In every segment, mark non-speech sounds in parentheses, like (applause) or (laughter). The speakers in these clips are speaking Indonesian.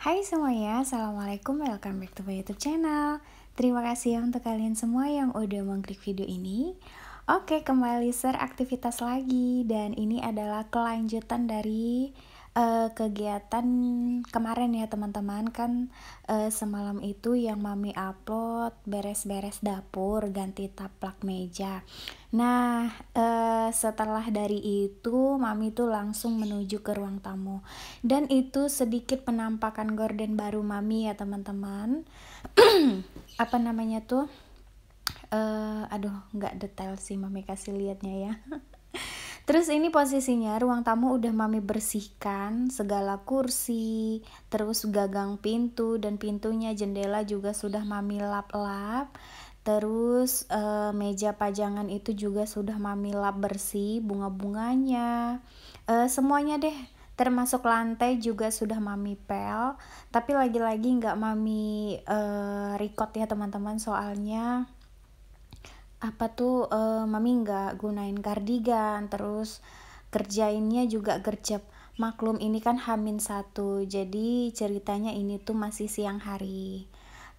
Hai semuanya, Assalamualaikum, welcome back to my youtube channel Terima kasih ya untuk kalian semua yang udah mengklik video ini Oke, kembali share aktivitas lagi Dan ini adalah kelanjutan dari uh, kegiatan kemarin ya teman-teman kan uh, semalam itu yang mami upload beres-beres dapur ganti taplak meja nah uh, setelah dari itu mami tuh langsung menuju ke ruang tamu dan itu sedikit penampakan gorden baru mami ya teman-teman (clears throat) apa namanya tuh uh, aduh nggak detail sih mami kasih liatnya ya (laughs) Terus ini posisinya ruang tamu udah mami bersihkan segala kursi, terus gagang pintu dan pintunya jendela juga sudah mami lap-lap. Terus e, meja pajangan itu juga sudah mami lap bersih, bunga-bunganya. E, semuanya deh, termasuk lantai juga sudah mami pel. Tapi lagi-lagi nggak mami e, record ya teman-teman soalnya apa tuh uh, mami nggak gunain kardigan terus kerjainnya juga gercep maklum ini kan hamin satu jadi ceritanya ini tuh masih siang hari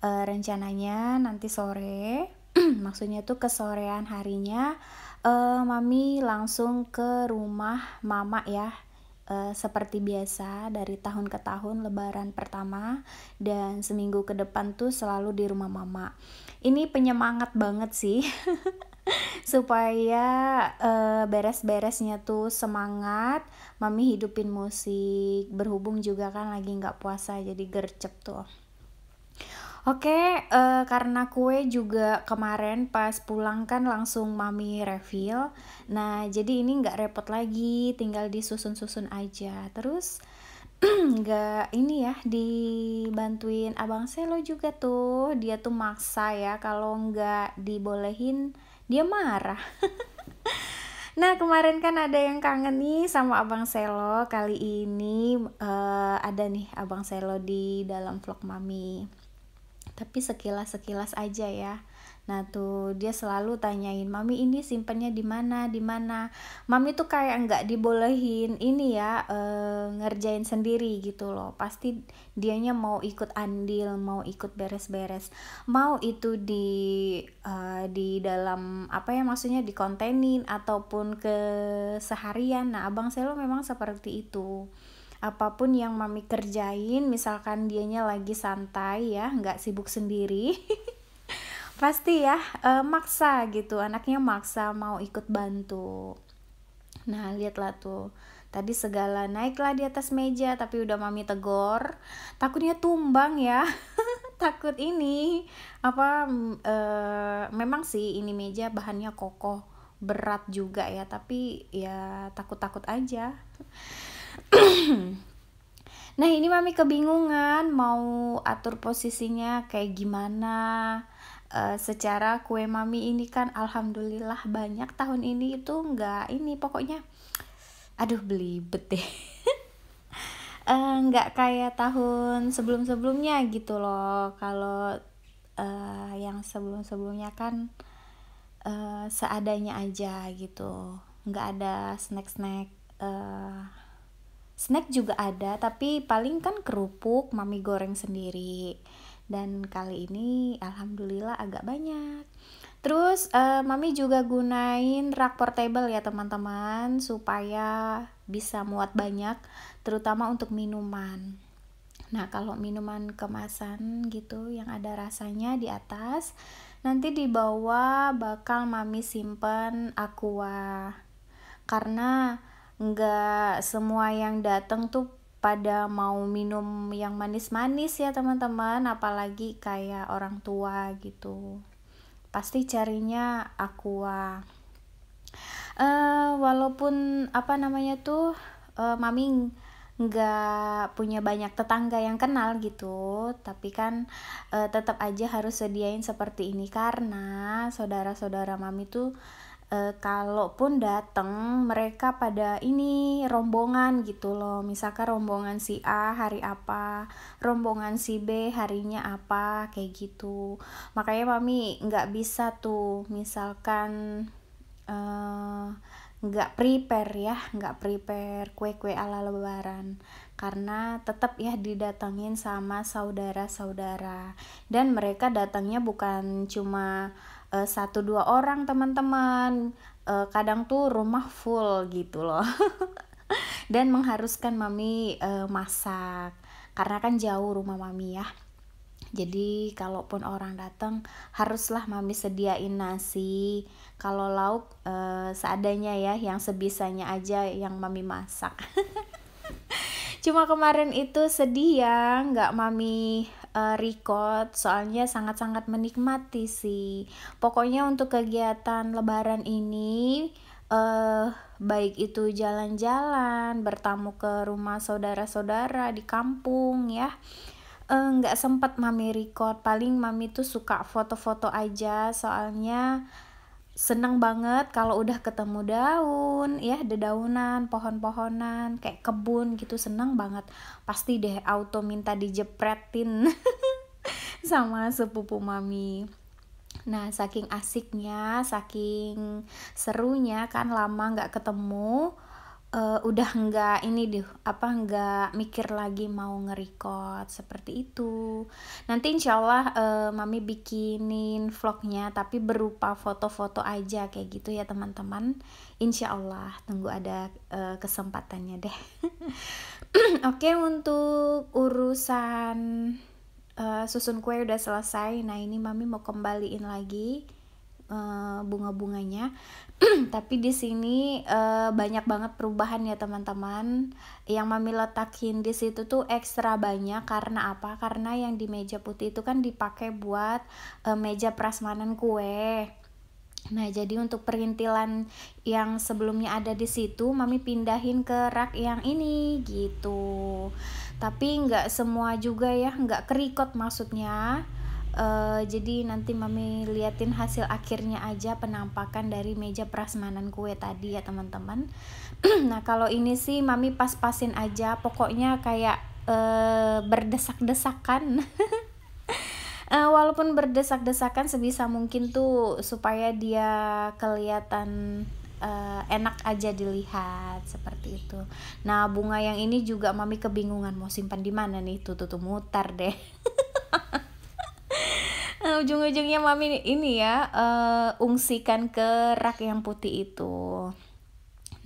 uh, rencananya nanti sore (clears throat) maksudnya tuh kesorean harinya uh, mami langsung ke rumah mama ya Eh, seperti biasa dari tahun ke tahun lebaran pertama dan seminggu ke depan tuh selalu di rumah mama. Ini penyemangat banget sih. (laughs) supaya uh, beres-beresnya tuh semangat mami hidupin musik berhubung juga kan lagi nggak puasa jadi gercep tuh Oke, uh, karena kue juga kemarin pas pulang kan langsung mami refill. Nah, jadi ini nggak repot lagi, tinggal disusun-susun aja. Terus (clears throat) nggak ini ya dibantuin abang Selo juga tuh dia tuh maksa ya kalau nggak dibolehin dia marah (laughs) Nah kemarin kan ada yang kangen nih sama Abang Selo Kali ini uh, ada nih Abang Selo di dalam vlog Mami tapi sekilas-sekilas aja ya. Nah tuh dia selalu tanyain, mami ini simpennya di mana, di mana. Mami tuh kayak nggak dibolehin ini ya e, ngerjain sendiri gitu loh. Pasti dianya mau ikut andil, mau ikut beres-beres, mau itu di e, di dalam apa ya maksudnya di kontenin ataupun ke seharian. Nah abang Selo memang seperti itu apapun yang mami kerjain misalkan dianya lagi santai ya nggak sibuk sendiri (laughs) pasti ya e, maksa gitu anaknya maksa mau ikut bantu nah lihatlah tuh tadi segala naiklah di atas meja tapi udah mami tegor takutnya tumbang ya (laughs) takut ini apa e, memang sih ini meja bahannya kokoh berat juga ya tapi ya takut-takut aja (clears throat) nah ini mami kebingungan mau atur posisinya kayak gimana Uh, secara kue mami ini kan alhamdulillah banyak tahun ini itu nggak ini pokoknya aduh belibet deh (laughs) eh, nggak uh, kayak tahun sebelum-sebelumnya gitu loh kalau uh, yang sebelum-sebelumnya kan uh, seadanya aja gitu nggak ada snack-snack uh, snack juga ada tapi paling kan kerupuk mami goreng sendiri dan kali ini alhamdulillah agak banyak terus uh, mami juga gunain rak portable ya teman-teman supaya bisa muat banyak terutama untuk minuman Nah, kalau minuman kemasan gitu yang ada rasanya di atas, nanti di bawah bakal mami simpen aqua. Karena nggak semua yang datang tuh pada mau minum yang manis-manis ya teman-teman apalagi kayak orang tua gitu pasti carinya aqua uh, walaupun apa namanya tuh uh, mami nggak punya banyak tetangga yang kenal gitu tapi kan uh, eh, tetap aja harus sediain seperti ini karena saudara-saudara mami tuh e, kalaupun datang mereka pada ini rombongan gitu loh misalkan rombongan si A hari apa rombongan si B harinya apa kayak gitu makanya mami nggak bisa tuh misalkan e, nggak prepare ya nggak prepare kue-kue ala lebaran karena tetap ya didatangin sama saudara-saudara dan mereka datangnya bukan cuma uh, satu dua orang teman-teman uh, kadang tuh rumah full gitu loh (laughs) dan mengharuskan mami uh, masak karena kan jauh rumah mami ya jadi kalaupun orang datang haruslah mami sediain nasi kalau lauk uh, seadanya ya yang sebisanya aja yang mami masak (laughs) cuma kemarin itu sedih ya nggak mami uh, record soalnya sangat-sangat menikmati sih. Pokoknya untuk kegiatan lebaran ini uh, baik itu jalan-jalan, bertamu ke rumah saudara-saudara di kampung ya eh, nggak uh, sempat mami record paling mami tuh suka foto-foto aja soalnya senang banget kalau udah ketemu daun ya dedaunan pohon-pohonan kayak kebun gitu senang banget pasti deh auto minta dijepretin (laughs) sama sepupu mami nah saking asiknya saking serunya kan lama nggak ketemu uh, udah nggak ini deh apa nggak mikir lagi mau ngerekord seperti itu nanti insyaallah uh, eh, mami bikinin vlognya tapi berupa foto-foto aja kayak gitu ya teman-teman insyaallah tunggu ada uh, kesempatannya deh (laughs) oke okay, untuk urusan uh, susun kue udah selesai nah ini mami mau kembaliin lagi Eh, bunga-bunganya. (clears throat) Tapi di sini uh, banyak banget perubahan ya teman-teman. Yang mami letakin di situ tuh ekstra banyak karena apa? Karena yang di meja putih itu kan dipakai buat uh, meja prasmanan kue. Nah, jadi untuk perintilan yang sebelumnya ada di situ, Mami pindahin ke rak yang ini gitu. Tapi nggak semua juga ya, nggak kerikot maksudnya. Uh, jadi nanti mami liatin hasil akhirnya aja penampakan dari meja prasmanan kue tadi ya teman-teman (clears throat) nah kalau ini sih mami pas-pasin aja pokoknya kayak uh, berdesak-desakan uh, (laughs) walaupun berdesak-desakan sebisa mungkin tuh supaya dia kelihatan uh, enak aja dilihat seperti itu. Nah bunga yang ini juga mami kebingungan mau simpan di mana nih tuh tuh, tuh mutar deh. (laughs) Nah, ujung-ujungnya mami ini ya uh, ungsikan ke rak yang putih itu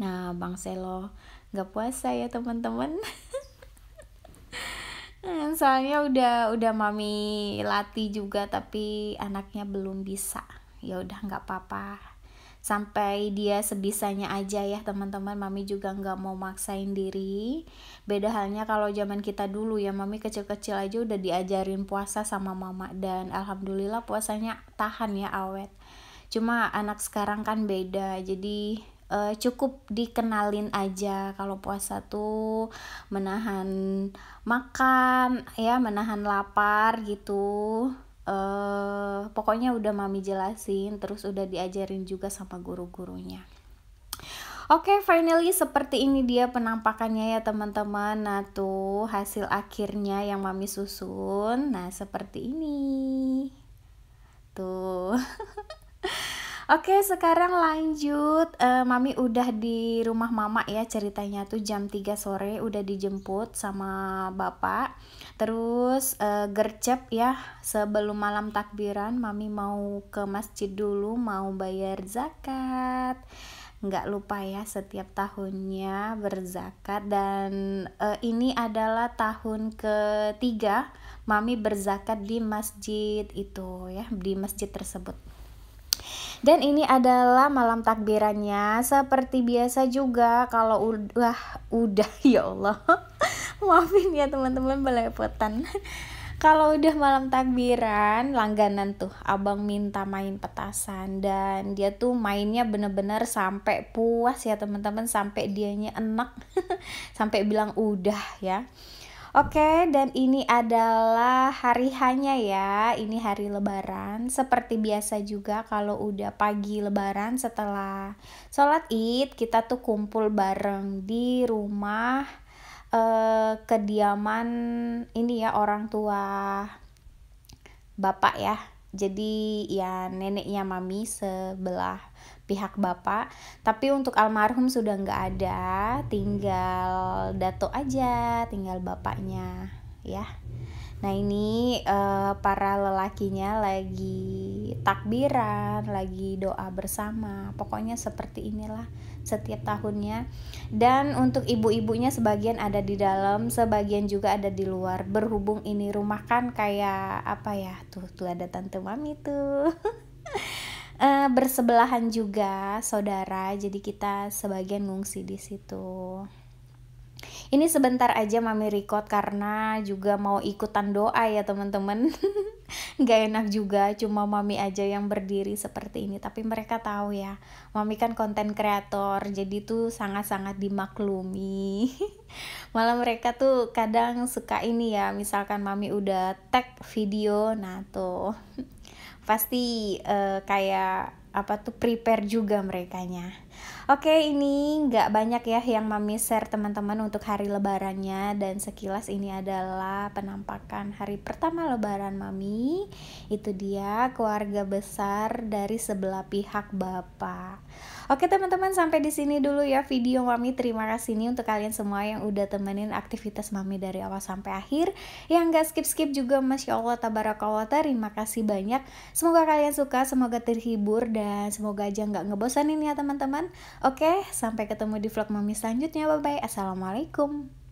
nah bang selo nggak puasa ya teman-teman (laughs) hmm, soalnya udah udah mami latih juga tapi anaknya belum bisa ya udah nggak apa-apa sampai dia sebisanya aja ya teman-teman mami juga nggak mau maksain diri beda halnya kalau zaman kita dulu ya mami kecil-kecil aja udah diajarin puasa sama mama dan alhamdulillah puasanya tahan ya awet cuma anak sekarang kan beda jadi uh, cukup dikenalin aja kalau puasa tuh menahan makan ya menahan lapar gitu uh, pokoknya udah mami jelasin terus udah diajarin juga sama guru-gurunya Oke, okay, finally seperti ini dia penampakannya ya teman-teman. Nah tuh hasil akhirnya yang mami susun. Nah seperti ini. Tuh. (laughs) Oke, sekarang lanjut. Uh, Mami udah di rumah Mama ya ceritanya tuh jam 3 sore udah dijemput sama Bapak. Terus uh, gercep ya sebelum malam takbiran Mami mau ke masjid dulu mau bayar zakat nggak lupa ya setiap tahunnya berzakat dan uh, ini adalah tahun ketiga mami berzakat di masjid itu ya di masjid tersebut. Dan ini adalah malam takbirannya. Seperti biasa juga kalau udah udah (laughs) ya Allah. Maafin ya teman-teman belepotan. (laughs) kalau udah malam takbiran, langganan tuh abang minta main petasan dan dia tuh mainnya bener-bener sampai puas ya teman-teman, sampai dianya enak, (laughs) sampai bilang udah ya. Oke, dan ini adalah hari hanya ya. Ini hari lebaran. Seperti biasa juga kalau udah pagi lebaran setelah sholat id, kita tuh kumpul bareng di rumah eh, kediaman ini ya orang tua bapak ya. Jadi ya neneknya mami sebelah pihak bapak tapi untuk almarhum sudah nggak ada tinggal dato aja tinggal bapaknya ya nah ini uh, para lelakinya lagi takbiran lagi doa bersama pokoknya seperti inilah setiap tahunnya dan untuk ibu-ibunya sebagian ada di dalam sebagian juga ada di luar berhubung ini rumah kan kayak apa ya tuh tuh ada tante mami tuh (laughs) uh, bersebelahan juga saudara jadi kita sebagian ngungsi di situ ini sebentar aja mami record karena juga mau ikutan doa ya teman-teman (laughs) nggak enak juga cuma mami aja yang berdiri seperti ini tapi mereka tahu ya mami kan konten kreator jadi tuh sangat-sangat dimaklumi (laughs) malah mereka tuh kadang suka ini ya misalkan mami udah tag video nah tuh (laughs) pasti uh, kayak apa tuh prepare juga merekanya Oke, ini nggak banyak ya yang Mami share teman-teman untuk hari lebarannya dan sekilas ini adalah penampakan hari pertama lebaran Mami. Itu dia keluarga besar dari sebelah pihak Bapak. Oke teman-teman, sampai di sini dulu ya video Mami. Terima kasih nih untuk kalian semua yang udah temenin aktivitas Mami dari awal sampai akhir. Yang gak skip-skip juga Masya Allah Tabarakallah terima kasih banyak. Semoga kalian suka, semoga terhibur dan semoga aja nggak ngebosanin ya teman-teman. Oke, sampai ketemu di vlog mami selanjutnya. Bye-bye. Assalamualaikum.